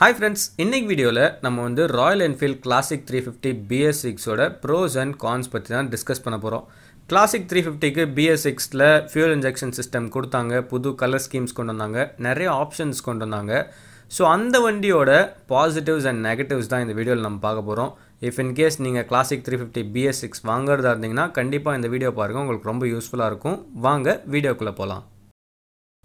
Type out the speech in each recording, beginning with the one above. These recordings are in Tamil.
ஹாய் ஃப்ரெண்ட்ஸ் இன்றைக்கி வீடியோவில் நம்ம வந்து Royal Enfield classic three fifty BS சிக்ஸோட ப்ரோஸ் அண்ட் கான்ஸ் பற்றி தான் டிஸ்கஸ் பண்ண போகிறோம் கிளாசிக் த்ரீ ஃபிஃப்டிக்கு பிஎஸ் சிக்ஸில் ஃபியூல் இன்ஜெக்ஷன் சிஸ்டம் கொடுத்தாங்க புது கலர் ஸ்கீம்ஸ் கொண்டு வந்தாங்க நிறைய ஆப்ஷன்ஸ் கொண்டு வந்தாங்க ஸோ அந்த வண்டியோட பாசிட்டிவ்ஸ் அண்ட் நெகட்டிவ்ஸ் தான் இந்த வீடியோவில் நம்ம பார்க்க போகிறோம் இஃப் இன் கேஸ் நீங்கள் classic three fifty BS six வாங்குறதா இருந்தீங்கன்னா கண்டிப்பாக இந்த வீடியோ பாருங்கள் உங்களுக்கு ரொம்ப யூஸ்ஃபுல்லாக இருக்கும் வாங்க வீடியோக்குள்ளே போகலாம்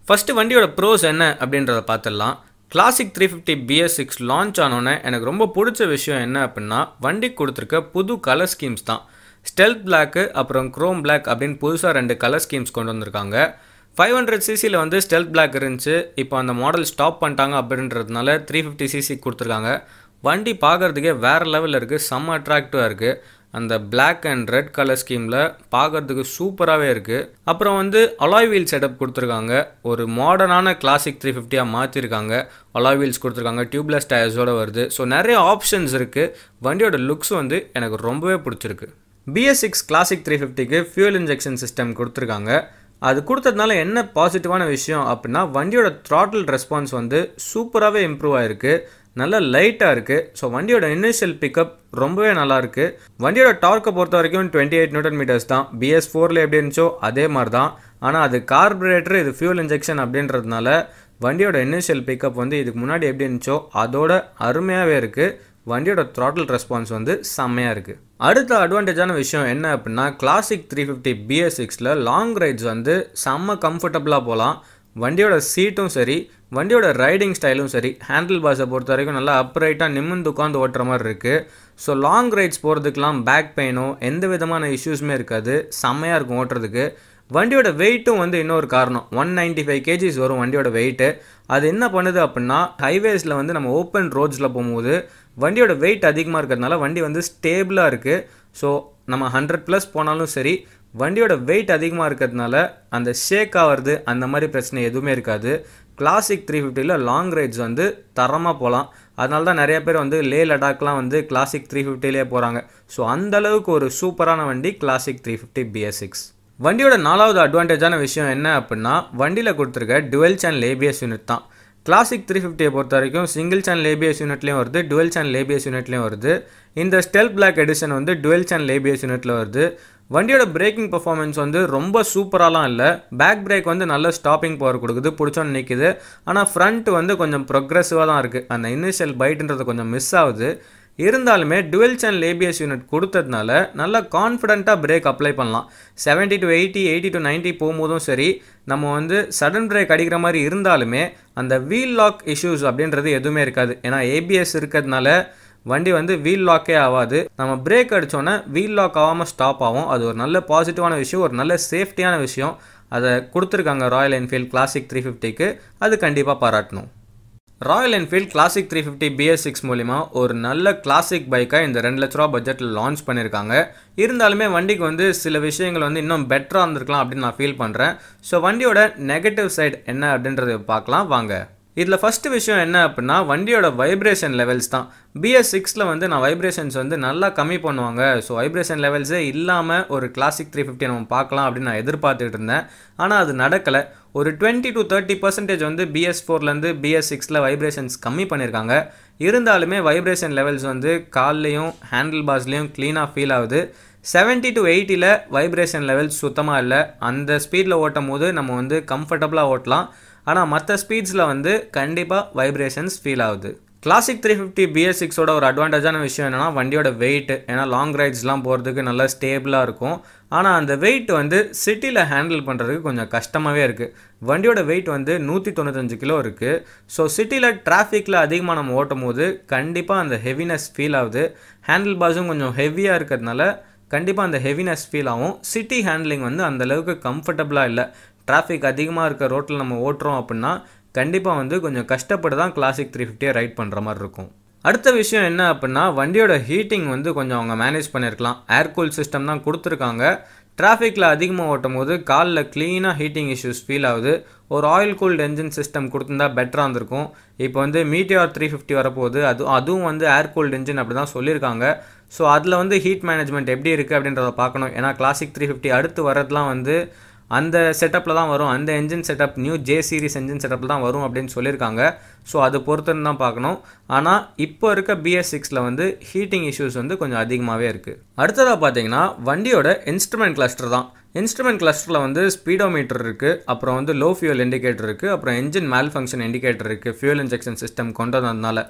ஃபஸ்ட்டு வண்டியோட ப்ரோஸ் என்ன அப்படின்றத பார்த்துடலாம் classic three fifty BS six launch ஆனோன்னே எனக்கு ரொம்ப பிடிச்ச விஷயம் என்ன அப்படின்னா வண்டி கொடுத்துருக்க புது கலர் ஸ்கீம்ஸ் தான் ஸ்டெல்த் பிளாக்கு அப்புறம் க்ரோம் பிளாக் அப்படின்னு புதுசாக ரெண்டு கலர் ஸ்கீம்ஸ் கொண்டு வந்திருக்காங்க ஃபைவ் ஹண்ட்ரட் சிசியில் வந்து ஸ்டெல்த் பிளாக் இருந்துச்சு இப்போ அந்த மாடல் ஸ்டாப் பண்ணிட்டாங்க அப்படின்றதுனால த்ரீ ஃபிஃப்டி சிசி கொடுத்துருக்காங்க வண்டி பார்க்குறதுக்கே வேறு லெவலில் இருக்குது செம்ம அட்ராக்டிவாக இருக்குது அந்த பிளாக் அண்ட் ரெட் கலர் ஸ்கீமில் பார்க்குறதுக்கு சூப்பராகவே இருக்குது அப்புறம் வந்து அலாய் வீல் செட்டப் கொடுத்துருக்காங்க ஒரு மாடர்னான கிளாசிக் த்ரீ ஃபிஃப்டியாக மாற்றிருக்காங்க அலாய் வீல்ஸ் கொடுத்துருக்காங்க டியூப்லெஸ் டயர்ஸோடு வருது ஸோ நிறைய ஆப்ஷன்ஸ் இருக்குது வண்டியோட லுக்ஸ் வந்து எனக்கு ரொம்பவே பிடிச்சிருக்கு பிஎஸ் சிக்ஸ் கிளாசிக் த்ரீ ஃபிஃப்டிக்கு ஃபியூல் இன்ஜெக்ஷன் சிஸ்டம் கொடுத்துருக்காங்க அது கொடுத்ததுனால என்ன பாசிட்டிவான விஷயம் அப்படின்னா வண்டியோட த்ராட்டில் ரெஸ்பான்ஸ் வந்து சூப்பராகவே இம்ப்ரூவ் ஆகிருக்கு நல்லா லைட்டாக இருக்குது ஸோ வண்டியோட இனிஷியல் பிக்கப் ரொம்பவே நல்லாயிருக்கு வண்டியோட டார்க்கை பொறுத்த வரைக்கும் டுவெண்ட்டி எயிட் நியூட்டன் மீட்டர்ஸ் தான் பிஎஸ் ஃபோரில் எப்படி இருந்துச்சோ அதே மாதிரி தான் ஆனால் அது கார்பரேட்டர் இது ஃபியூல் இன்ஜெக்ஷன் அப்படின்றதுனால வண்டியோட இனிஷியல் பிக்கப் வந்து இதுக்கு முன்னாடி எப்படி இருந்துச்சோ அதோட அருமையாகவே இருக்குது வண்டியோட த்ராட்டில் ரெஸ்பான்ஸ் வந்து செம்மையாக இருக்குது அடுத்த அட்வான்டேஜான விஷயம் என்ன அப்படின்னா கிளாசிக் த்ரீ ஃபிஃப்டி பிஎஸ் சிக்ஸில் லாங் ரைட்ஸ் வந்து செம்ம கம்ஃபர்டபுளாக போகலாம் வண்டியோட சீட்டும் சரி வண்டியோட ரைடிங் ஸ்டைலும் சரி ஹேண்டில் பாஸை பொறுத்த வரைக்கும் நல்லா அப்ரைட்டாக நிமிந்து உட்காந்து ஓட்டுற மாதிரி இருக்குது ஸோ லாங் ரைட்ஸ் போகிறதுக்கெலாம் பேக் பெயினும் எந்த விதமான இஷ்யூஸுமே இருக்காது செம்மையாக இருக்கும் ஓட்டுறதுக்கு வண்டியோட வெயிட்டும் வந்து இன்னொரு காரணம் ஒன் நைன்ட்டி ஃபைவ் கேஜிஸ் வரும் வண்டியோட வெயிட்டு அது என்ன பண்ணுது அப்படின்னா ஹைவேஸில் வந்து நம்ம ஓப்பன் ரோட்ஸில் போகும்போது வண்டியோட வெயிட் அதிகமாக இருக்கிறதுனால வண்டி வந்து ஸ்டேபிளாக இருக்குது ஸோ நம்ம ஹண்ட்ரட் ப்ளஸ் போனாலும் சரி வண்டியோட வெயிட் அதிகமாக இருக்கிறதுனால அந்த ஷேக் ஆகிறது அந்த மாதிரி பிரச்சனை எதுவுமே இருக்காது கிளாசிக் த்ரீ ஃபிஃப்டியில் லாங் ரைட்ஸ் வந்து தரமாக போகலாம் அதனால தான் நிறைய பேர் வந்து லே லடாக்லாம் வந்து கிளாசிக் த்ரீ ஃபிஃப்டிலே போகிறாங்க ஸோ அந்தளவுக்கு ஒரு சூப்பரான வண்டி classic three fifty BS six வண்டியோட நாலாவது அட்வான்டேஜான விஷயம் என்ன அப்படின்னா வண்டியில் கொடுத்துருக்க டுவெல் சேனல் ஏபிஎஸ் யூனிட் தான் கிளாசிக் த்ரீ ஃபிஃப்டியை பொறுத்த வரைக்கும் சிங்கிள் சேனல் ஏபிஎஸ் யூனிட்லேயும் வருது டுவெல் சேனல் ஏபிஎஸ் யூனிட்லேயும் வருது இந்த ஸ்டெல் பிளாக் எடிஷன் வந்து டுவெல் சேனல் ஏபிஎஸ் யூனிட்டில் வருது வண்டியோட பிரேக்கிங் பர்ஃபார்மன்ஸ் வந்து ரொம்ப சூப்பராலாம் இல்லை பேக் பிரேக் வந்து நல்ல ஸ்டாப்பிங் பவர் கொடுக்குது பிடிச்சோன்னு நிற்கிது ஆனால் ஃப்ரண்ட் வந்து கொஞ்சம் ப்ரொக்ரெசிவாக தான் இருக்குது அந்த இனிஷியல் பைட்டுன்றது கொஞ்சம் மிஸ் ஆகுது இருந்தாலுமே டுவெல் சேனல் ஏபிஎஸ் யூனிட் கொடுத்ததுனால நல்லா கான்ஃபிடண்ட்டாக பிரேக் அப்ளை பண்ணலாம் seventy to eighty eighty to ninety போகும்போதும் சரி நம்ம வந்து சடன் பிரேக் அடிக்கிற மாதிரி இருந்தாலுமே அந்த வீல் லாக் இஷ்யூஸ் அப்படின்றது எதுவுமே இருக்காது ஏன்னா ஏபிஎஸ் இருக்கிறதுனால வண்டி வந்து வீல் லாக்கே ஆகாது நம்ம பிரேக் அடித்தோன்னே வீல் லாக் ஆகாமல் ஸ்டாப் ஆகும் அது ஒரு நல்ல பாசிட்டிவான விஷயம் ஒரு நல்ல சேஃப்டியான விஷயம் அதை கொடுத்துருக்காங்க ராயல் என்ஃபீல்ட் கிளாசிக் த்ரீ ஃபிஃப்டிக்கு அது கண்டிப்பாக பாராட்டணும் Royal Enfield classic three fifty BS six மூலிமா ஒரு நல்ல கிளாசிக் பைக்கை இந்த ரெண்டு லட்ச ரூபா பட்ஜெட்டில் லான்ச் பண்ணியிருக்காங்க இருந்தாலுமே வண்டிக்கு வந்து சில விஷயங்கள் வந்து இன்னும் பெட்டராக இருந்திருக்கலாம் அப்படின்னு நான் ஃபீல் பண்ணுறேன் ஸோ வண்டியோட நெகட்டிவ் சைடு என்ன அப்படின்றத பார்க்கலாம் வாங்க இதில் ஃபஸ்ட்டு விஷயம் என்ன அப்படின்னா வண்டியோட வைப்ரேஷன் லெவல்ஸ் தான் பிஎஸ் சிக்ஸில் வந்து நான் வைப்ரேஷன்ஸ் வந்து நல்லா கம்மி பண்ணுவாங்க ஸோ வைப்ரேஷன் லெவல்ஸே இல்லாமல் ஒரு கிளாசிக் த்ரீ ஃபிஃப்டி நம்ம பார்க்கலாம் அப்படின்னு நான் எதிர்பார்த்துட்டு இருந்தேன் ஆனால் அது நடக்கலை ஒரு டுவெண்ட்டி டு தேர்ட்டி பர்சன்டேஜ் வந்து பிஎஸ் ஃபோர்லேருந்து பிஎஸ் சிக்ஸில் வைப்ரேஷன்ஸ் கம்மி பண்ணியிருக்காங்க இருந்தாலுமே வைப்ரேஷன் லெவல்ஸ் வந்து கால்லையும் ஹேண்டில் பார்ஸ்லேயும் க்ளீனாக ஃபீல் ஆகுது செவன்ட்டி டு எயிட்டியில் வைப்ரேஷன் லெவல்ஸ் சுத்தமாக இல்லை அந்த ஸ்பீடில் ஓட்டும் போது நம்ம வந்து கம்ஃபர்டபுளாக ஓட்டலாம் ஆனால் மற்ற ஸ்பீட்ஸில் வந்து கண்டிப்பாக வைப்ரேஷன்ஸ் ஃபீல் ஆகுது கிளாசிக் த்ரீ ஃபிஃப்டி பிஎஸ் சிக்ஸோட ஒரு அட்வான்டேஜான விஷயம் என்னென்னா வண்டியோட வெயிட் ஏன்னா லாங் ரைட்ஸ்லாம் போகிறதுக்கு நல்லா ஸ்டேபிளாக இருக்கும் ஆனால் அந்த வெயிட் வந்து சிட்டியில் ஹேண்டில் பண்ணுறதுக்கு கொஞ்சம் கஷ்டமாகவே இருக்குது வண்டியோட வெயிட் வந்து நூற்றி தொண்ணூத்தஞ்சு கிலோ இருக்குது ஸோ சிட்டியில் டிராஃபிக்கில் அதிகமாக நம்ம ஓட்டும் போது கண்டிப்பாக அந்த ஹெவினஸ் ஃபீல் ஆகுது ஹேண்டில் பார்ஸும் கொஞ்சம் ஹெவியாக இருக்கிறதுனால கண்டிப்பாக அந்த ஹெவினஸ் ஃபீல் ஆகும் சிட்டி ஹேண்ட்லிங் வந்து அந்தளவுக்கு கம்ஃபர்டபுளாக இல்லை டிராஃபிக் அதிகமாக இருக்க ரோட்டில் நம்ம ஓட்டுறோம் அப்படின்னா கண்டிப்பாக வந்து கொஞ்சம் கஷ்டப்பட்டு தான் கிளாசிக் த்ரீ ஃபிஃப்டியை ரைட் பண்ணுற மாதிரி இருக்கும் அடுத்த விஷயம் என்ன அப்படின்னா வண்டியோட ஹீட்டிங் வந்து கொஞ்சம் அவங்க மேனேஜ் பண்ணியிருக்கலாம் ஏர்கூல் சிஸ்டம் தான் கொடுத்துருக்காங்க டிராஃபிக்கில் அதிகமாக ஓட்டும் போது காலில் க்ளீனாக ஹீட்டிங் இஷ்யூஸ் ஃபீல் ஆகுது ஒரு ஆயில் கூல்டு என்ஜின் சிஸ்டம் கொடுத்துருந்தா பெட்டராக இருந்திருக்கும் இப்போ வந்து மீட்டியார் த்ரீ ஃபிஃப்டி வரப்போகுது அது அதுவும் வந்து ஏர் கூல்டு என்ஜின் அப்படி தான் சொல்லியிருக்காங்க ஸோ அதில் வந்து ஹீட் மேனேஜ்மெண்ட் எப்படி இருக்குது அப்படின்றத பார்க்கணும் ஏன்னா கிளாசிக் த்ரீ ஃபிஃப்டி அடுத்து வரதுலாம் வந்து அந்த செட்டப்பில் தான் வரும் அந்த engine setup new J series engine செட்டப்பில் தான் வரும் அப்படின்னு சொல்லியிருக்காங்க ஸோ அது பொறுத்துன்னு தான் பார்க்கணும் ஆனால் இப்போ இருக்க பிஎஸ் சிக்ஸில் வந்து ஹீட்டிங் இஷ்யூஸ் வந்து கொஞ்சம் அதிகமாகவே இருக்குது அடுத்ததாக பார்த்தீங்கன்னா வண்டியோட இன்ஸ்ட்ருமெண்ட் கிளஸ்டர் தான் இன்ஸ்ட்ருமெண்ட் கிளஸ்டரில் வந்து ஸ்பீடோமீட்டர் இருக்குது அப்புறம் வந்து லோ ஃபியூல் இண்டிகேட்டர் இருக்குது அப்புறம் என்ஜின் மேல் ஃபங்க்ஷன் இண்டிகேட்டர் இருக்குது ஃபியூல் இன்ஜெக்ஷன் சிஸ்டம் கொண்டு வந்ததுனால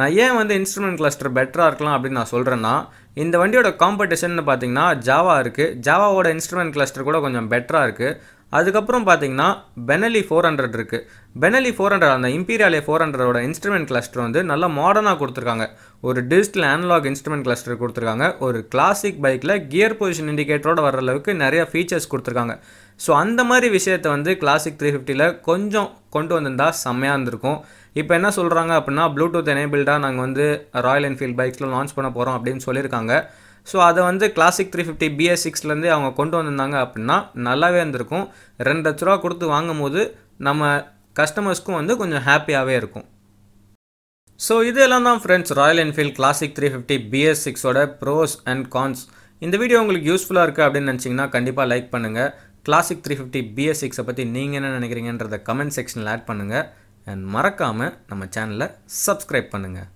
நான் ஏன் வந்து இன்ஸ்ட்ருமெண்ட் கிளஸ்டர் பெட்டராக இருக்கலாம் அப்படின்னு நான் சொல்கிறேன்னா இந்த வண்டியோட காம்படிஷன்னு பார்த்தீங்கன்னா ஜாவா இருக்குது ஜாவாவோட இன்ஸ்ட்ருமெண்ட் கிளஸ்டர் கூட கொஞ்சம் பெட்டராக இருக்குது அதுக்கப்புறம் பார்த்தீங்கன்னா பெனலி ஃபோர் ஹண்ட்ரட் இருக்குது பெனலி ஃபோர் ஹண்ட்ரட் அந்த இம்பீரியாலே ஃபோர் ஹண்ட்ரடோட இன்ஸ்ட்ருமெண்ட் கிளஸ்டர் வந்து நல்லா மாடர்னாக கொடுத்துருக்காங்க ஒரு டிஜிட்டல் அனலாக் இன்ஸ்ட்ருமெண்ட் கிளஸ்டர் கொடுத்துருக்காங்க ஒரு கிளாசிக் பைக்கில் கியர் பொசிஷன் இண்டிகேட்டரோட வர அளவுக்கு நிறையா ஃபீச்சர்ஸ் கொடுத்துருக்காங்க ஸோ அந்த மாதிரி விஷயத்தை வந்து கிளாசிக் த்ரீ ஃபிஃப்டியில் கொஞ்சம் கொண்டு வந்திருந்தா செம்மையாக இருந்திருக்கும் இப்போ என்ன சொல்கிறாங்க அப்படின்னா ப்ளூடூத் எனேபிள்டாக நாங்கள் வந்து ராயல் என்ஃபீல்டு பைக்ஸில் லான்ச் பண்ண போகிறோம் அப்படின்னு சொல்லியிருக்காங்க ஸோ அதை வந்து கிளாசிக் த்ரீ ஃபிஃப்டி பிஎஸ் சிக்ஸ்லேருந்து அவங்க கொண்டு வந்திருந்தாங்க அப்படின்னா நல்லாவே இருந்திருக்கும் ரெண்டு லட்ச ரூபா கொடுத்து வாங்கும் போது நம்ம கஸ்டமர்ஸ்க்கும் வந்து கொஞ்சம் ஹாப்பியாகவே இருக்கும் ஸோ இதெல்லாம் தான் friends Royal Enfield classic three fifty BS சிக்ஸோட ப்ரோஸ் அண்ட் கான்ஸ் இந்த வீடியோ உங்களுக்கு யூஸ்ஃபுல்லாக இருக்குது அப்படின்னு நினச்சிங்கன்னா கண்டிப்பாக லைக் பண்ணுங்கள் கிளாசிக் த்ரீ ஃபிஃப்டி பிஎஸ் சிக்ஸை பற்றி நீங்கள் என்ன நினைக்கிறீங்கன்றத கமெண்ட் செக்ஷனில் ஆட் பண்ணுங்கள் அண்ட் மறக்காமல் நம்ம சேனலை சப்ஸ்கிரைப் பண்ணுங்கள்